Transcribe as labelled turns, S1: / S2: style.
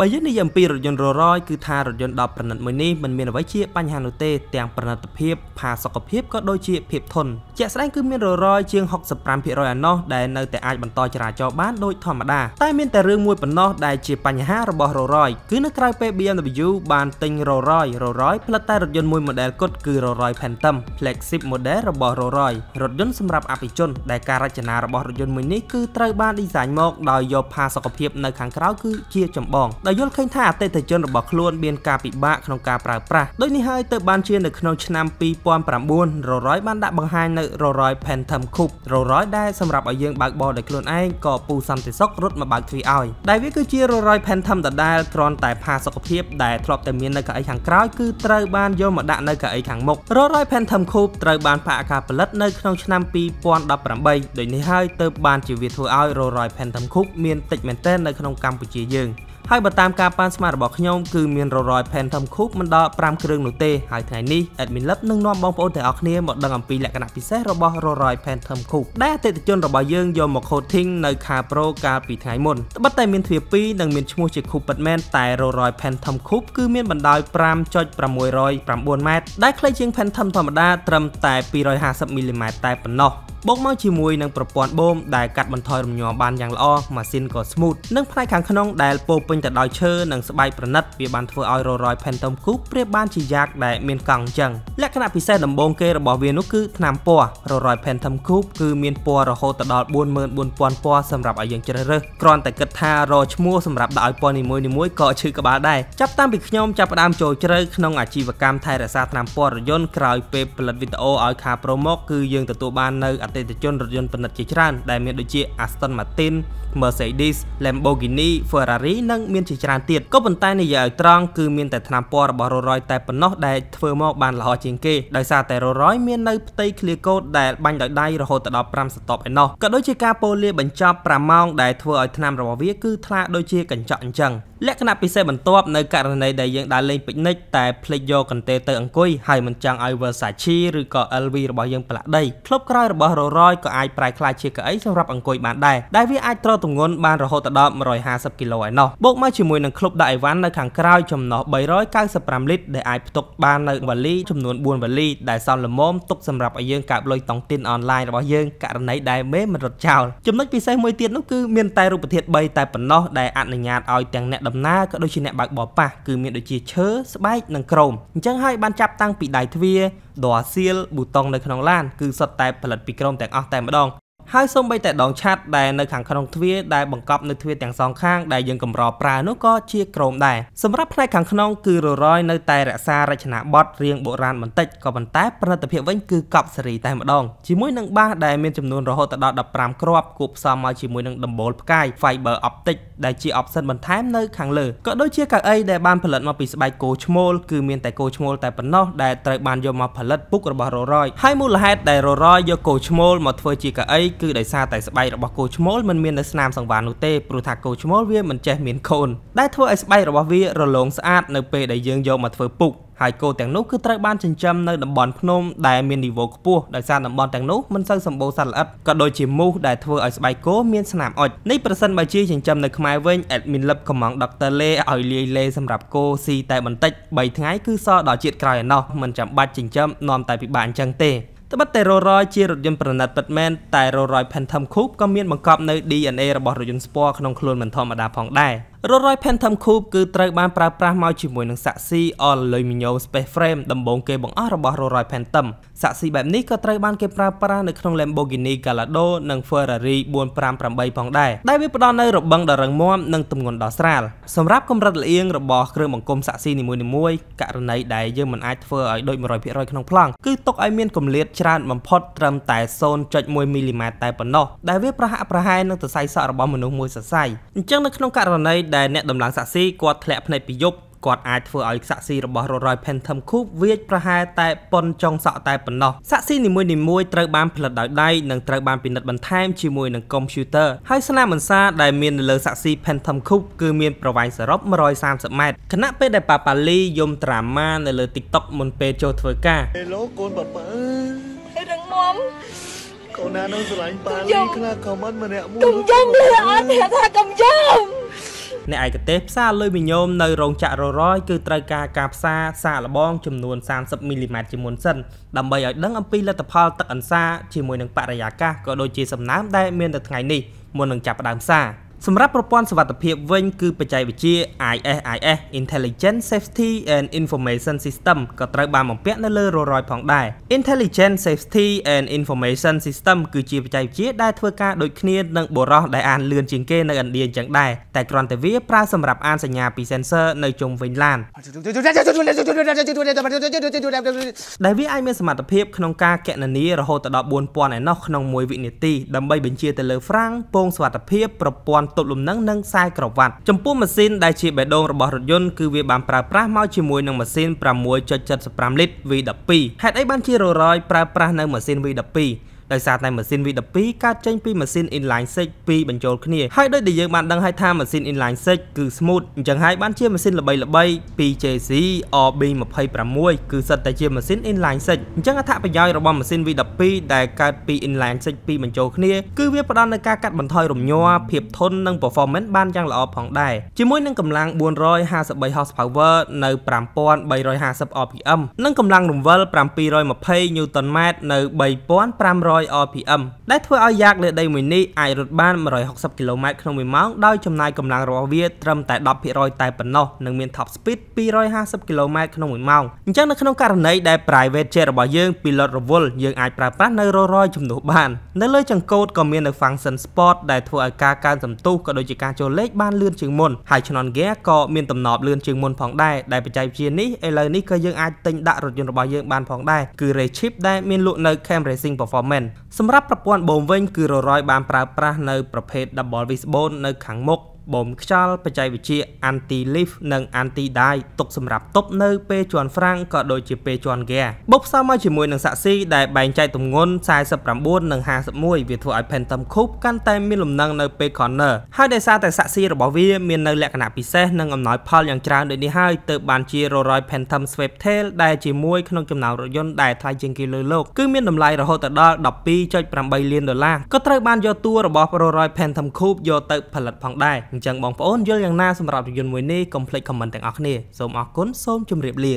S1: បើយើងនិយាយអំពីរថយន្ត Rolls-Royce គឺថារថយន្តដ៏ប្រណិតមួយនេះមិនមានអ្វីជាបញ្ហានោះទេទាំងប្រណិតភាព ផាសុកភាពក៏ដូចជាភាពធន់ជាក់ស្ដែងគឺមានររយជាង65%អាណោះដែលនៅតែអាចបន្តចរាចរបានដោយធម្មតាតែមានតែរឿងមួយប៉ុណ្ណោះដែលជាបញ្ហារបស់ររយគឺនៅក្រៅពេល BMW បានទិញររយររយផលិតតែរថយន្តមួយ model គត់គឺររយ Phantom flagship model របស់ Rolls-Royce រថយន្តសម្រាប់អភិជនដែលការរចនារបស់រថយន្តមួយនេះគឺត្រូវបាន design មកដោយយកផាសុកភាពនៅខាងក្រៅគឺជាចម្បងដែលយល់ឃើញថាអតិថិជនរបស់ខ្លួនមានការពិបាកក្នុងការប្រើប្រាស់ដូចនេះហើយទើបបានជានៅក្នុងឆ្នាំ2009 Rolls-Royce បានដាក់បង្ហាញនៅ Rolls-Royce Phantom Coupe Rolls-Royce ដែលសម្រាប់ឲ្យយើងបើកបរដោយខ្លួនឯងក៏ពូសន្តិសុខរត់មកបើកទ្វារឲ្យដែលវាគឺជា Rolls-Royce Phantom ដដែលគ្រាន់តែផាសុខភាពដែលធ្លាប់តែមាននៅកៅអីខាងក្រោយគឺត្រូវបានយកមកដាក់នៅកៅអីខាងមុខ Rolls-Royce Phantom Coupe ត្រូវបានផាកការផលិត នៅក្នុងឆ្នាំ2018ដូចនេះហើយទើបបានជាវាធ្វើឲ្យ Rolls-Royce Phantom Coupe មានតិចមែនទែននៅក្នុងកម្ពុជាយើងហើយបើតាមការប៉ាន់ស្មានរបស់ខ្ញុំគឺមានរយរយ Phantom Coupe មិនដល់5គ្រឿងនោះទេហើយថ្ងៃនេះ Admin Lab នឹងនាំបងប្អូនទាំងអស់គ្នាមកដឹងអំពីលក្ខណៈពិសេសរបស់រយរយ Phantom Coupe ដែលអតិថិជនរបស់យើងយកមក coating នៅ Car Pro កាលពីថ្ងៃមុនត្បិតតែមានទ្វារ2និងមានឈ្មោះជា Coupe ពិតមែនតែរយរយ Phantom Coupe គឺមានបណ្ដោយ5.609ម៉ែត្រដែលខ្លីជាង Phantom ធម្មតាត្រឹមតែ250មីលីម៉ែត្រតែប៉ុណ្ណោះបូកមកជាមួយនឹងប្រព័ន្ធបូមដែលកាត់បន្ថយរំញ័របានយ៉ាងល្អម៉ាស៊ីនក៏ smooth និងផ្នែកខាងក្នុងដែលពោពេញទៅដោយឈើនិងស្បែកប្រណិតវាបានធ្វើឲ្យ Rolls Royce Phantom Coupe ប្រៀបបានជាយ៉ាកដែលមានកង់អញ្ចឹងលក្ខណៈពិសេសដំបូងគេរបស់វានោះគឺថ្នាំពណ៌ Rolls Royce Phantom Coupe គឺមានពណ៌រហូតដល់44000ពណ៌សម្រាប់ឲ្យយើងជ្រើសរើសគ្រាន់តែគិតថារឈ្មោះសម្រាប់ដាក់ឲ្យពណ៌នីមួយៗក៏ឈឺក្បាលដែរចាប់តាំងពីខ្ញុំចាប់ផ្ដើមចូលជ្រៅក្នុងអាជីវកម្មថែរក្សាថ្នាំពណ៌រយន្តក្រោយពេលផលិតវីដេអូឲ្យខាប្រូមកគឺយើងទទួលបាននៅអតិថិជនរថយន្តពិនិត្យជាច្រើនដែលមានដូចជា Aston Martin, Mercedes, Lamborghini, Ferrari និងមានជាច្រើនទៀតក៏ប៉ុន្តែនិយាយឲ្យត្រង់គឺមានតែថ្នាំពណ៌របស់ Rolls-Royce តែប៉ុណ្ណោះដែលធ្វើមក បានល្អជាងគេដោយសារតែ Rolls-Royce មាននៅផ្ទៃ clear coat ដែលបាញ់ដោយដៃរហូតដល់5ស្តុបឯណោះក៏ដូចជាការពោលាបញ្ចប់5ម៉ោងដែលធ្វើឲ្យថ្នាំរបស់វាគឺថ្លាដូចជាកញ្ចក់អញ្ចឹងលក្ខណៈពិសេសបន្ទាប់នៅករណីដែលយើងដើរលេងពិកនិចតែភ្លេចយកកន្ទេលទៅអង្គុយហើយមិនចង់ឲ្យ Versace ឬក៏ LV របស់យើងប្រឡាក់ដីក្លបក្រោយរបស់100ក៏អាចប្រែក្លាយជាកៅអីសម្រាប់អង្គុយបានដែរដែលវាអាចទ្រទម្ងន់បានរហូតដល់150គីឡូឯណោះបូកមកជាមួយនឹងក្លុបដាក់អីវ៉ាន់នៅខាងក្រោយចំណុះ395លីត្រដែលអាចផ្ទុកបាននៅវ៉ាលីចំនួន4វ៉ាលី ដែលសំលមមទុកសម្រាប់ឲ្យយើងកើបលុយតង់ទីនអនឡាញរបស់យើងករណីដែលមេមិនរត់ចោលចំណុចពិសេសមួយទៀតនោះគឺមានតែរូបធាតុ3តែប៉ុណ្ណោះដែលអនុញ្ញាតឲ្យទាំងអ្នកដំណើរក៏ដូចជាអ្នកបើកបរប៉ះគឺមានដូចជាឈើស្បែកនិងក្រោមអញ្ចឹងហើយបានចាប់តាំងពីដៃទ្វារដ័រសៀលប៊ូតុងនៅក្នុងឡានគឺសុទ្ធតែផលិតពីក្រុមទាំងអស់តែម្ដងហើយសូម្បីតែដងឆ័ត្រដែលនៅខាងក្នុងទ្វារដែលបង្កប់នៅទ្វារទាំងសងខាងដែលយើងកម្រប្រើនោះក៏ជាក្រមដែរសម្រាប់ផ្នែកខាងក្នុងគឺររយនៅតែរក្សារចនាប័ទ្មរៀងបុរាណបន្តិចក៏ប៉ុន្តែផលិតភាពវិញគឺកប់សេរីតែម្ដងជាមួយនឹងបាសដែលមានចំនួនរហូតដល់15គ្រាប់គួបផ្សំមកជាមួយនឹងដំបូលផ្កាយ fiber optic ដែលជា option បន្ថែមនៅខាងលើក៏ដូចជាកៅអីដែលបានផលិតមកពីស្បែកគោឈ្មោលគឺមានតែគោឈ្មោលតែប៉ុណ្ណោះដែលត្រូវបានយកមកផលិតពុករបស់ររយហើយមូលហេតុដែលររយយកគោឈ្មោលមកធ្វើជាកៅអីគឺដោយសារតែស្បែករបស់គោឈ្មោលមិនមាននៅស្នាមសង្វារនោះទេព្រោះថាគោឈ្មោលវាមិនចេះមានកូនដែលធ្វើឲ្យស្បែករបស់វារលោងស្អាតនៅពេលដែលយើងយកមកធ្វើពុកហើយគោទាំងនោះគឺត្រូវបានចិញ្ចឹមនៅតំបន់ភ្នំដែលមាននីវ៉ូខ្ពស់ដោយសារតំបន់ទាំងនោះមិនសូវសម្បូរសត្វល្អិតក៏ដូចជាមូសដែលធ្វើឲ្យស្បែកគោមានស្នាមអុចនេះប្រសិនបើជាចិញ្ចឹមនៅខ្មែរវិញអេដមីនលឹបកំងដុកទ័រលេឲ្យលាយលេសម្រាប់គោស៊ីតែបន្តិច3ថ្ងៃគឺសល់ដល់ជាតិក្រោយឯណោះមិនចាំបាច់ចិញ្ចឹមនាំតែពិបាកអញ្ចឹងទេត្បិតតែ Rolls-Royce ជារថយន្តប្រណិតពិតមែនតែ Rolls-Royce Phantom Coupe ក៏មានបង្កប់នៅ DNA របស់រថយន្តស្ពណ៌ក្នុងខ្លួនមិនធម្មតាផងដែរ។រថយន្ត Phantom Coupe គឺត្រូវបានប្រើប្រាស់មកជាមួយនឹងសាក់ស៊ីអលុយមីញ៉ូ Space Frame ដំបូងគេបង្អស់របស់រថយន្ត Phantom សាក់ស៊ីបែបនេះក៏ត្រូវបានគេប្រើប្រាស់នៅក្នុង Lamborghini Gallardo និង Ferrari 458ផងដែរដែលវាផ្ដល់នូវរបងដ៏រឹងមាំនិងទម្ងន់ដ៏ស្រាលសម្រាប់កម្រិតលៀងរបស់ គ្រឿងបង្គុំសាក់ស៊ីនីមួយៗករណីដែលយើងមិនអាចធ្វើឲ្យដូច100%ក្នុងប្លង់គឺទុកឲ្យមានកម្រិតច្រើនបំផុតត្រឹមតែ0.1មីលីម៉ែត្រតែប៉ុណ្ណោះដែលវាប្រហាក់ប្រហែលនឹងសរសៃសក់របស់មនុស្សមួយសរសៃអញ្ចឹងនៅក្នុងករណីដែលអ្នកដំឡើងសាក់ស៊ីគាត់ធ្លាក់ភ្នែកពីយប់គាត់អាចធ្វើឲ្យសាក់ស៊ីរបស់រ៉ូរ៉យ Phantom Coupe វាចប្រហែលតែប៉ុនចុងសក់តែប៉ុណ្ណោះសាក់ស៊ីនីមួយៗត្រូវបានផលិតដោយដៃនិងត្រូវបានពិនិត្យបន្ថែមជាមួយនឹងកុំព្យូទ័រហើយស្នាមអន្សាដែលមាននៅលើសាក់ស៊ី Phantom Coupe គឺមានប្រវែងសរុប130ម៉ែត្រខណៈពេលដែលប៉ាប៉ាលីយំត្រាម៉ានៅលើ TikTok មុនពេលចូលធ្វើការហេឡូកូនប៉ាប៉ារឹងមុំកូនណានឹងស្រឡាញ់ប៉ាលីខ្លះខមមិនម្នាក់មួយកុំយំលឺអត់ថាកុំយំអ្នកឯកទេសផ្សារលុយមីញោមនៅរោងចក្រ Rolls-Royce គឺត្រូវការការផ្សារសាកល្បងចំនួន30មីលីម៉ែត្រជាមុនសិនដើម្បីឲ្យដឹងអំពីលទ្ធផលទឹកអន្សាជាមួយនឹងបរិយាកាសក៏ដូចជាសំណើមដែលមាននៅថ្ងៃនេះមុននឹងចាប់ផ្ដើមផ្សារ។សម្រាប់ប្រព័ន្ធសុវត្ថិភាពវិញគឺបច្ចេកវិទ្យា ISIS Intelligent Safety and Information System ក៏ត្រូវបានបំពាក់នៅលើរយៗផងដែរ Intelligent Safety and Information System គឺជាបច្ចេកវិទ្យាដែលធ្វើការដូចគ្នានឹងបុរសដែលអានលឿនជាងគេនៅឥណ្ឌាអញ្ចឹងដែរតែគ្រាន់តែវាប្រើសម្រាប់អានសញ្ញាពី sensor នៅជុំវិញឡានដែលវាអាចមានសមត្ថភាព ក្នុងការកណនារហូតដល់4000ឯណោះក្នុង1វិនាទីដើម្បីបញ្ជាទៅលើហ្វ្រាំងពងសុវត្ថិភាពប្រព័ន្ធទប់លំនឹងនិងខ្សែក្រវ៉ាត់ចំពោះម៉ាស៊ីនដែលជាបេះដូងរបស់រថយន្តគឺវាបានប្រើប្រាស់មកជាមួយនឹងម៉ាស៊ីន6.75លីត្រ V12 ហេតុអីបានជារយៗប្រើប្រាស់នៅម៉ាស៊ីន V12 ដោយសារតែម៉ាស៊ីន V12 កើតចេញពីម៉ាស៊ីន inline six ពីរបញ្ចូលគ្នាហើយដោយដែលយើងបានដឹងហើយថាម៉ាស៊ីន inline six គឺ smooth អញ្ចឹងហើយបានជាម៉ាស៊ីនល្បីៗពី JC RB26 គឺសិតតែជាម៉ាស៊ីន inline six អញ្ចឹងអត្ថប្រយោជន៍របស់ម៉ាស៊ីន V12 ដែលកើតពី inline six ពីរបញ្ចូលគ្នាគឺវាផ្ដល់នូវការកាត់បន្ថយរំញ័រភាពធន់និង performance បានយ៉ាងល្អផងដែរជាមួយនឹងកម្លាំង453 horsepower នៅ5350 rpm និងកម្លាំងរង្វិល720 Nm នៅ3500 100 rpm ដែលធ្វើឲ្យយ៉ាកលើដីមួយនេះអាចរត់បាន160គីឡូម៉ែត្រក្នុង1ម៉ោងដោយចំណាយកម្លាំងរបស់វាត្រឹមតែ10%តែប៉ុណ្ណោះនិងមាន top speed 250គីឡូម៉ែត្រក្នុង1ម៉ោងអញ្ចឹងនៅក្នុងករណីដែល private jet របស់យើង pilot រវល់យើងអាចប្រើប្រាស់នៅរយជំនួសបាន នៅលើចង្កូតក៏មាននៅ function sport ដែលធ្វើឲ្យការកើនសន្ទុះក៏ដូចជាការចូលលេខបានលឿនជាងមុនហើយឆ្នន់ហ្គែក៏មានទំនប់លឿនជាងមុនផងដែរដែលបច្ចេកវិទ្យានេះឥឡូវនេះក៏យើងអាចទិញដាក់រថយន្តរបស់យើងបានផងដែរគឺ Raychip ដែលមានលក់នៅ Cam Racing Performance សម្រាប់ប្រព័ន្ធបូមវិញគឺររយបានប្រើប្រាស់នៅប្រភេទ double wishbone នៅខាងមុខបូមខ្យល់បច្ចេកវិទ្យា anti leaf និង anti dye ទុកសម្រាប់ទប់នៅ ពេលជន់ហ្វ្រាំងក៏ដូចជាពេលជន់ហ្គាបុកផ្សំមកជាមួយនឹងសាក់ស៊ីដែលបែងចែកទម្ងន់49និង51វាធ្វើឲ្យ Phantom Coupe កាន់តែមានលំនឹងនៅពេល corner ហើយដោយសារតែសាក់ស៊ីរបស់វាមាននៅលក្ខណៈពិសេសនិងអំណោយផលយ៉ាងច្រើនដូចនេះហើយទើបបានជា Rolls Royce Phantom Swift Tail ដែលជាមួយក្នុងចំណោមរថយន្តដែលថ្លៃជាងគេលើលោកគឺមានតម្លៃរហូតដល់12.8លានដុល្លារក៏ត្រូវបានយកតួរបស់ Rolls Royce Phantom Coupe យកទៅ ផលិតផងដែរអញ្ចឹងបងប្អូនយល់យ៉ាងណាសម្រាប់រថយន្តមួយនេះកុំភ្លេចខមមិនទាំងអស់គ្នាសូមអរគុណសូមជម្រាបលា